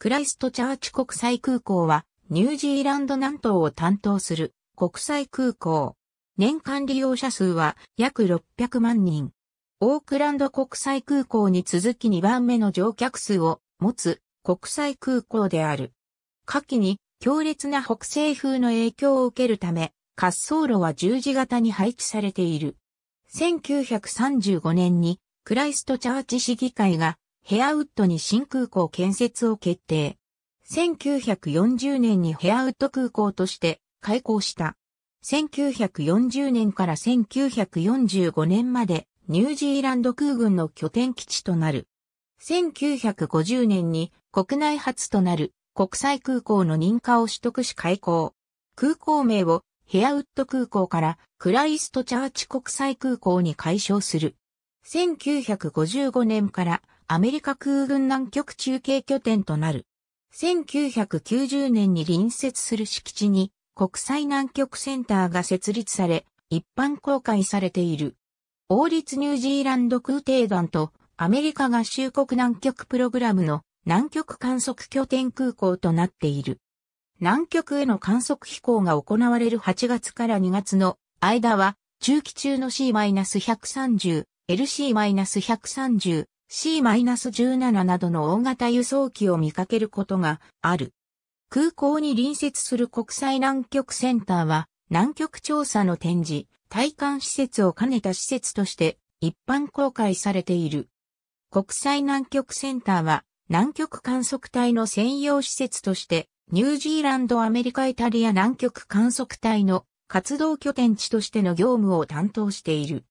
クライストチャーチ国際空港は、ニュージーランド南東を担当する国際空港。年間利用者数は約600万人。オークランド国際空港に続き2番目の乗客数を持つ国際空港である。夏季に強烈な北西風の影響を受けるため、滑走路は十字型に配置されている。1935年にクライストチャーチ市議会がヘアウッドに新空港建設を決定。1940年にヘアウッド空港として開港した。1940年から1945年までニュージーランド空軍の拠点基地となる。1950年に国内初となる国際空港の認可を取得し開港。空港名をヘアウッド空港からクライストチャーチ国際空港に改称する。1955年からアメリカ空軍南極中継拠点となる。1990年に隣接する敷地に国際南極センターが設立され、一般公開されている。王立ニュージーランド空挺団とアメリカ合衆国南極プログラムの南極観測拠点空港となっている。南極への観測飛行が行われる8月から2月の間は中期中の C-130、LC-130、C-17 などの大型輸送機を見かけることがある。空港に隣接する国際南極センターは南極調査の展示、体感施設を兼ねた施設として一般公開されている。国際南極センターは南極観測隊の専用施設としてニュージーランドアメリカイタリア南極観測隊の活動拠点地としての業務を担当している。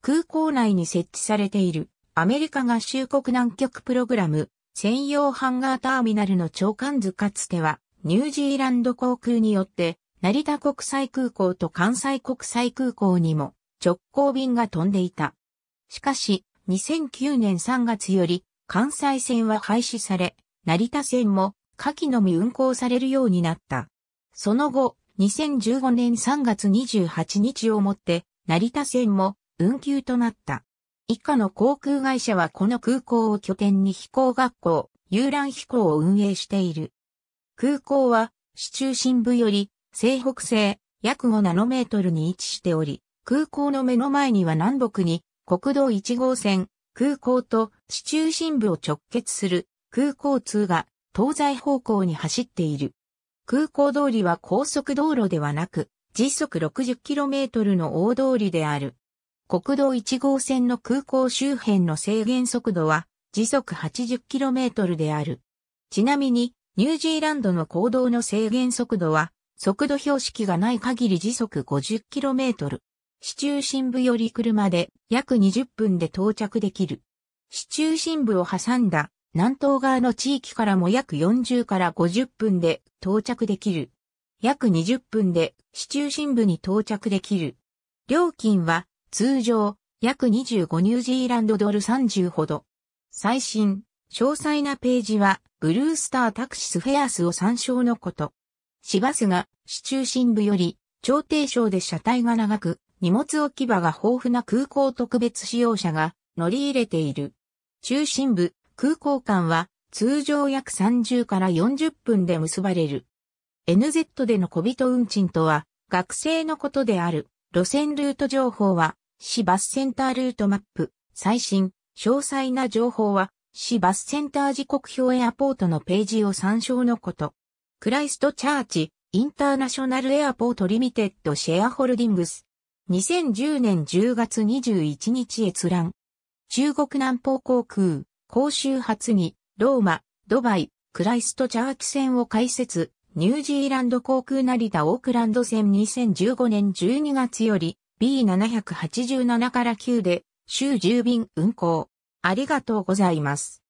空港内に設置されているアメリカ合衆国南極プログラム専用ハンガーターミナルの長官図かつてはニュージーランド航空によって成田国際空港と関西国際空港にも直行便が飛んでいた。しかし2009年3月より関西線は廃止され成田線も下記のみ運行されるようになった。その後2015年3月28日をもって成田線も運休となった。以下の航空会社はこの空港を拠点に飛行学校、遊覧飛行を運営している。空港は、市中心部より、西北西、約5ナノメートルに位置しており、空港の目の前には南北に、国道1号線、空港と市中心部を直結する空港通が東西方向に走っている。空港通りは高速道路ではなく、時速 60km の大通りである。国道1号線の空港周辺の制限速度は時速 80km である。ちなみに、ニュージーランドの行動の制限速度は、速度標識がない限り時速 50km。市中心部より車で約20分で到着できる。市中心部を挟んだ南東側の地域からも約40から50分で到着できる。約20分で市中心部に到着できる。料金は通常、約25ニュージーランドドル30ほど。最新、詳細なページは、ブルースタータクシスフェアスを参照のこと。市バスが、市中心部より、超低床で車体が長く、荷物置き場が豊富な空港特別使用者が乗り入れている。中心部、空港間は、通常約30から40分で結ばれる。NZ での小人運賃とは、学生のことである。路線ルート情報は、市バスセンタールートマップ、最新、詳細な情報は、市バスセンター時刻表エアポートのページを参照のこと。クライストチャーチ、インターナショナルエアポートリミテッドシェアホルディングス。2010年10月21日閲覧。中国南方航空、公衆発に、ローマ、ドバイ、クライストチャーチ線を開設、ニュージーランド航空成田オークランド線2015年12月より B787 から9で週10便運航。ありがとうございます。